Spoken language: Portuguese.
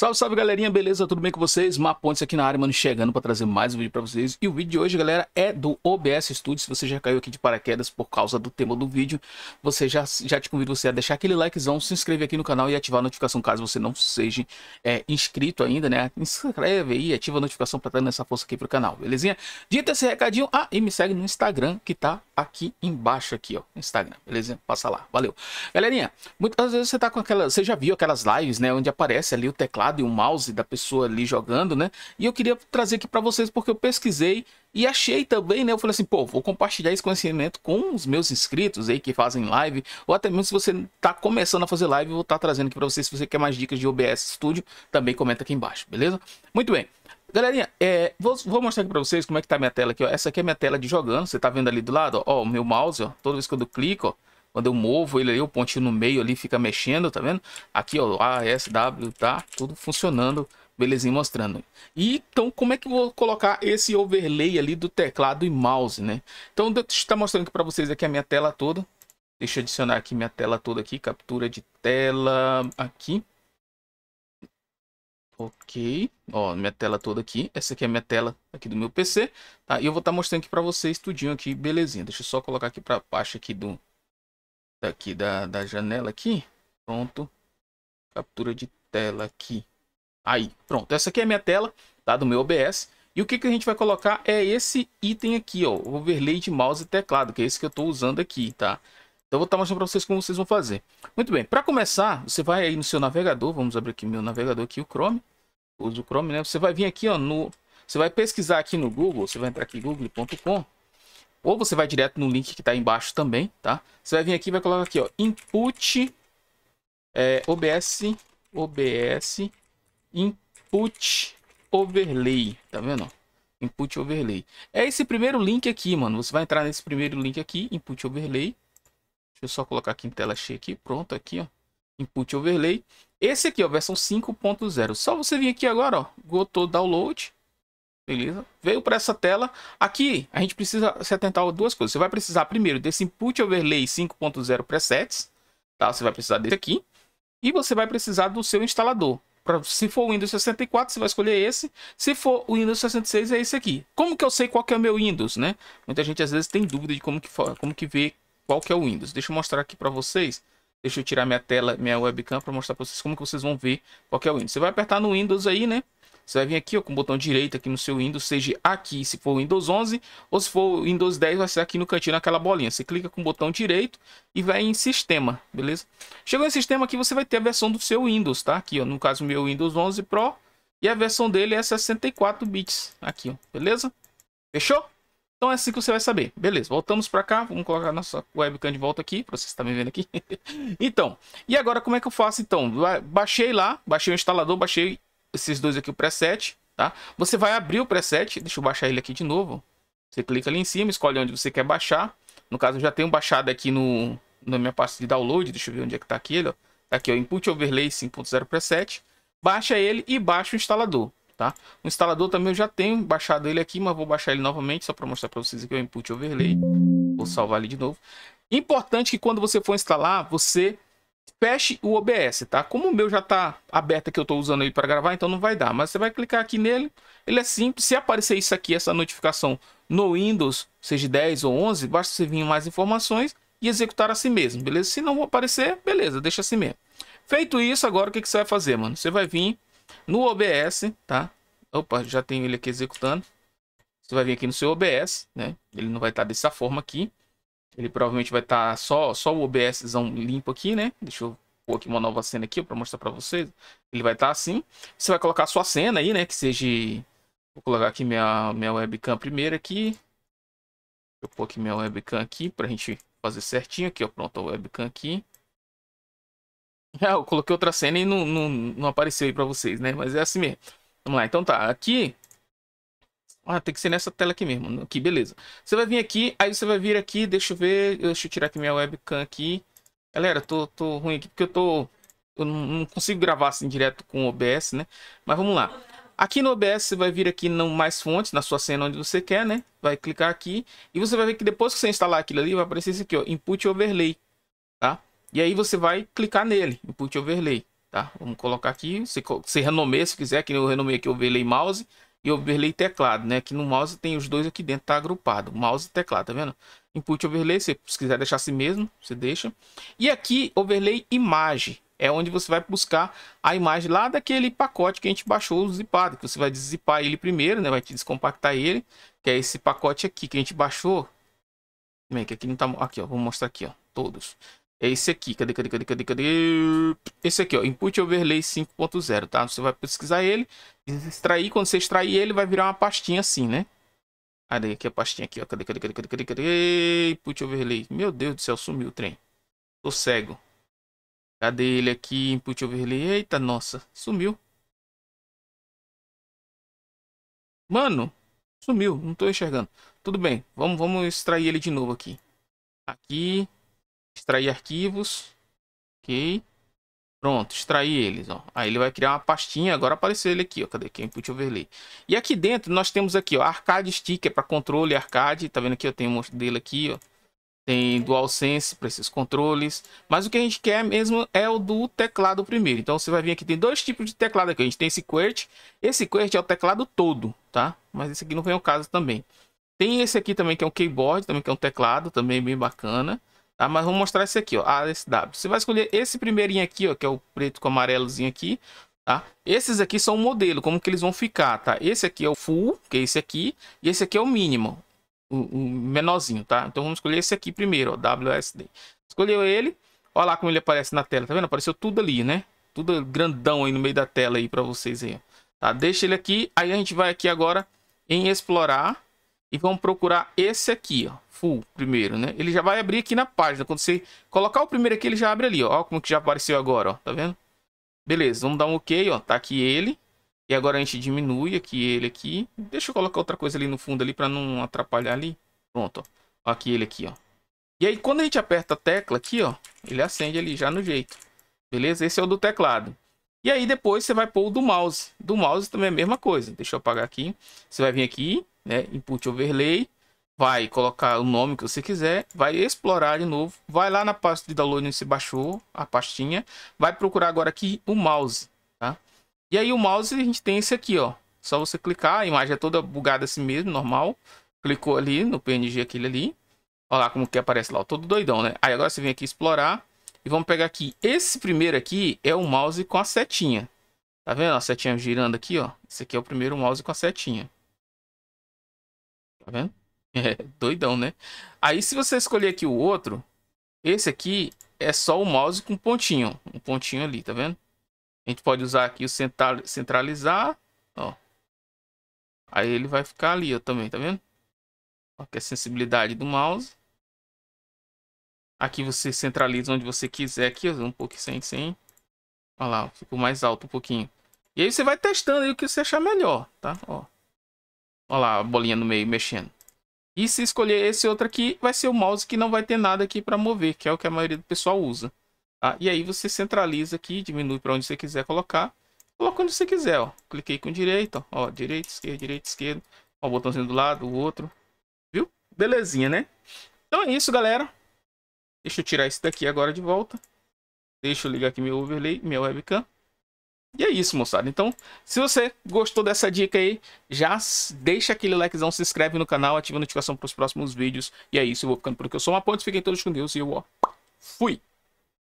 Salve, salve galerinha, beleza? Tudo bem com vocês? Mapontes aqui na área, mano, chegando para trazer mais um vídeo para vocês. E o vídeo de hoje, galera, é do OBS Studio. Se você já caiu aqui de paraquedas por causa do tema do vídeo, você já, já te convido você a deixar aquele likezão, se inscrever aqui no canal e ativar a notificação caso você não seja é, inscrito ainda, né? Inscreve aí, ativa a notificação para estar nessa força aqui pro canal, belezinha? dita esse recadinho, ah, e me segue no Instagram que tá aqui embaixo aqui, ó, Instagram, beleza? Passa lá, valeu. Galerinha, muitas vezes você tá com aquela, você já viu aquelas lives, né, onde aparece ali o teclado teclado e o mouse da pessoa ali jogando, né? E eu queria trazer aqui para vocês porque eu pesquisei e achei também, né? Eu falei assim, pô, vou compartilhar esse conhecimento com os meus inscritos aí que fazem live, ou até mesmo se você tá começando a fazer live, eu vou estar tá trazendo aqui para vocês. Se você quer mais dicas de OBS Studio, também comenta aqui embaixo, beleza? Muito bem. Galerinha, é, vou, vou, mostrar aqui pra vocês como é que tá minha tela aqui, ó. Essa aqui é minha tela de jogando, você tá vendo ali do lado, ó, o meu mouse, ó. Toda vez que eu clico, ó, quando eu movo ele aí o pontinho no meio ali fica mexendo, tá vendo? Aqui, ó, A, S, W, tá? Tudo funcionando, belezinha mostrando. E então, como é que eu vou colocar esse overlay ali do teclado e mouse, né? Então, está mostrando aqui para vocês aqui a minha tela toda. Deixa eu adicionar aqui minha tela toda aqui, captura de tela aqui. Ok, ó, minha tela toda aqui, essa aqui é minha tela aqui do meu PC, tá? E eu vou estar tá mostrando aqui para vocês tudinho aqui, belezinha. Deixa eu só colocar aqui para baixo aqui do, daqui tá da, da janela aqui. Pronto. Captura de tela aqui. Aí, pronto. Essa aqui é a minha tela, tá? Do meu OBS. E o que, que a gente vai colocar é esse item aqui, ó. O overlay de mouse e teclado, que é esse que eu estou usando aqui, tá? Então, eu vou estar tá mostrando para vocês como vocês vão fazer. Muito bem. Para começar, você vai aí no seu navegador. Vamos abrir aqui meu navegador aqui, o Chrome. uso o Chrome, né? Você vai vir aqui, ó, no... Você vai pesquisar aqui no Google. Você vai entrar aqui, google.com. Ou você vai direto no link que está embaixo também, tá? Você vai vir aqui e vai colocar aqui, ó, input é, OBS, OBS, input overlay, tá vendo? Input overlay. É esse primeiro link aqui, mano. Você vai entrar nesse primeiro link aqui, input overlay. Deixa eu só colocar aqui em tela cheia aqui, pronto, aqui, ó. Input overlay. Esse aqui, ó, versão 5.0. Só você vir aqui agora, ó, Goto Download. Beleza? Veio para essa tela. Aqui a gente precisa se atentar a duas coisas. Você vai precisar primeiro desse Input Overlay 5.0 Presets. Tá? Você vai precisar desse aqui. E você vai precisar do seu instalador. Pra, se for o Windows 64, você vai escolher esse. Se for o Windows 66, é esse aqui. Como que eu sei qual que é o meu Windows, né? Muita gente às vezes tem dúvida de como que, como que vê qual que é o Windows. Deixa eu mostrar aqui para vocês. Deixa eu tirar minha tela, minha webcam para mostrar para vocês como que vocês vão ver qual que é o Windows. Você vai apertar no Windows aí, né? Você vai vir aqui ó, com o botão direito aqui no seu Windows, seja aqui se for Windows 11 ou se for Windows 10 vai ser aqui no cantinho naquela bolinha. Você clica com o botão direito e vai em sistema, beleza? Chegou em sistema aqui você vai ter a versão do seu Windows, tá? Aqui ó, no caso meu Windows 11 Pro e a versão dele é 64 bits aqui, ó, beleza? Fechou? Então é assim que você vai saber. Beleza, voltamos para cá. Vamos colocar nossa webcam de volta aqui, para vocês tá estarem vendo aqui. então, e agora como é que eu faço então? Baixei lá, baixei o instalador, baixei esses dois aqui, o preset, tá? Você vai abrir o preset, deixa eu baixar ele aqui de novo. Você clica ali em cima, escolhe onde você quer baixar. No caso, eu já tenho baixado aqui no, na minha parte de download, deixa eu ver onde é que tá aquele, ó. Tá aqui, ó, Input Overlay 5.0 Preset. Baixa ele e baixa o instalador, tá? O instalador também eu já tenho baixado ele aqui, mas vou baixar ele novamente só para mostrar para vocês aqui o Input Overlay. Vou salvar ele de novo. Importante que quando você for instalar, você feche o OBS, tá? Como o meu já tá aberto que eu tô usando ele para gravar, então não vai dar. Mas você vai clicar aqui nele, ele é simples. Se aparecer isso aqui, essa notificação no Windows, seja 10 ou 11, basta você vir mais informações e executar assim mesmo, beleza? Se não aparecer, beleza, deixa assim mesmo. Feito isso, agora o que, que você vai fazer, mano? Você vai vir no OBS, tá? Opa, já tenho ele aqui executando. Você vai vir aqui no seu OBS, né? Ele não vai estar tá dessa forma aqui. Ele provavelmente vai estar tá só, só o OBS limpo aqui, né? Deixa eu pôr aqui uma nova cena aqui para mostrar para vocês. Ele vai estar tá assim. Você vai colocar a sua cena aí, né? Que seja... Vou colocar aqui minha, minha webcam primeiro aqui. Deixa eu pôr aqui minha webcam aqui para a gente fazer certinho aqui, ó. Pronto, a webcam aqui. Ah, eu coloquei outra cena e não, não, não apareceu aí para vocês, né? Mas é assim mesmo. Vamos lá, então tá. Aqui ah, tem que ser nessa tela aqui mesmo. que beleza. Você vai vir aqui, aí você vai vir aqui, deixa eu ver. Deixa eu tirar aqui minha webcam aqui. Galera, tô, tô ruim aqui porque eu tô... Eu não consigo gravar assim direto com o OBS, né? Mas vamos lá. Aqui no OBS você vai vir aqui no mais fontes, na sua cena onde você quer, né? Vai clicar aqui e você vai ver que depois que você instalar aquilo ali, vai aparecer isso aqui, ó, input overlay, tá? E aí você vai clicar nele, input overlay, tá? Vamos colocar aqui, você, você renomeia se quiser, que eu renomei aqui overlay mouse e overlay teclado, né? Aqui no mouse tem os dois aqui dentro, tá agrupado, mouse e teclado, tá vendo? Input overlay, se você quiser deixar assim mesmo, você deixa. E aqui, overlay imagem, é onde você vai buscar a imagem lá daquele pacote que a gente baixou zipado, que você vai deszipar ele primeiro, né? Vai te descompactar ele, que é esse pacote aqui que a gente baixou. Bem, que aqui não tá... Aqui, ó, vou mostrar aqui, ó, todos. É esse aqui, cadê, cadê, cadê, cadê, cadê? Esse aqui, ó, Input Overlay 5.0, tá? Você vai pesquisar ele, extrair, quando você extrair ele, vai virar uma pastinha assim, né? Cadê, aqui a pastinha aqui, ó, cadê, cadê, cadê, cadê, cadê, cadê? Input Overlay, meu Deus do céu, sumiu o trem. Tô cego. Cadê ele aqui, Input Overlay? Eita, nossa, sumiu. Mano, sumiu, não tô enxergando. Tudo bem, vamos, vamos extrair ele de novo aqui. Aqui, Extrair arquivos. Ok. Pronto, extrair eles, ó. Aí ele vai criar uma pastinha, agora apareceu ele aqui, ó. Cadê aqui? Input Overlay. E aqui dentro nós temos aqui, ó, Arcade sticker para controle arcade. Tá vendo aqui, eu tenho um monte dele aqui, ó. Tem DualSense para esses controles. Mas o que a gente quer mesmo é o do teclado primeiro. Então você vai vir aqui, tem dois tipos de teclado aqui. A gente tem esse QWERTY. Esse QWERTY é o teclado todo, tá? Mas esse aqui não vem ao caso também. Tem esse aqui também que é um keyboard, também que é um teclado, também bem bacana. Tá? Mas vou mostrar esse aqui, ó, ASW. Ah, Você vai escolher esse primeirinho aqui, ó, que é o preto com amarelozinho aqui, tá? Esses aqui são o modelo, como que eles vão ficar, tá? Esse aqui é o full, que é esse aqui, e esse aqui é o mínimo, o, o menorzinho, tá? Então vamos escolher esse aqui primeiro, ó, WSD. Escolheu ele, olha lá como ele aparece na tela, tá vendo? Apareceu tudo ali, né? Tudo grandão aí no meio da tela aí para vocês aí, ó. tá? Deixa ele aqui, aí a gente vai aqui agora em explorar, e vamos procurar esse aqui, ó, full primeiro, né? Ele já vai abrir aqui na página. Quando você colocar o primeiro aqui, ele já abre ali, ó. ó como que já apareceu agora, ó, tá vendo? Beleza, vamos dar um OK, ó, tá aqui ele. E agora a gente diminui aqui ele aqui. Deixa eu colocar outra coisa ali no fundo ali para não atrapalhar ali. Pronto, ó. Aqui ele aqui, ó. E aí quando a gente aperta a tecla aqui, ó, ele acende ali já no jeito. Beleza? Esse é o do teclado. E aí depois você vai pôr o do mouse. Do mouse também é a mesma coisa. Deixa eu apagar aqui. Você vai vir aqui, né? Input overlay, vai colocar o nome que você quiser, vai explorar de novo, vai lá na pasta de download onde você baixou a pastinha, vai procurar agora aqui o mouse, tá? E aí o mouse a gente tem esse aqui, ó. Só você clicar, a imagem é toda bugada assim mesmo, normal. Clicou ali no PNG aquele ali. Olha lá como que aparece lá, ó, todo doidão, né? Aí agora você vem aqui explorar e vamos pegar aqui. Esse primeiro aqui é o mouse com a setinha. Tá vendo a setinha girando aqui, ó? Esse aqui é o primeiro mouse com a setinha. Tá vendo? É, doidão, né? Aí se você escolher aqui o outro, esse aqui é só o mouse com pontinho. Um pontinho ali, tá vendo? A gente pode usar aqui o centralizar, ó. Aí ele vai ficar ali, ó, também, tá vendo? Aqui é a sensibilidade do mouse. Aqui você centraliza onde você quiser aqui, ó, um pouco sem, sem. Olha lá, ficou mais alto um pouquinho. E aí você vai testando aí o que você achar melhor, tá? Ó. Olha lá a bolinha no meio mexendo. E se escolher esse outro aqui, vai ser o mouse que não vai ter nada aqui para mover, que é o que a maioria do pessoal usa. Tá? E aí você centraliza aqui, diminui para onde você quiser colocar. Coloca onde você quiser, ó. Cliquei com direito, ó. ó direito, esquerda, direito, esquerda. Ó, o botãozinho do lado, o outro. Viu? Belezinha, né? Então é isso, galera. Deixa eu tirar esse daqui agora de volta. Deixa eu ligar aqui meu overlay, minha webcam. E é isso, moçada. Então, se você gostou dessa dica aí, já deixa aquele likezão, se inscreve no canal, ativa a notificação para os próximos vídeos. E é isso, eu vou ficando por aqui. Eu sou uma ponte, fiquem todos com Deus e eu ó, fui!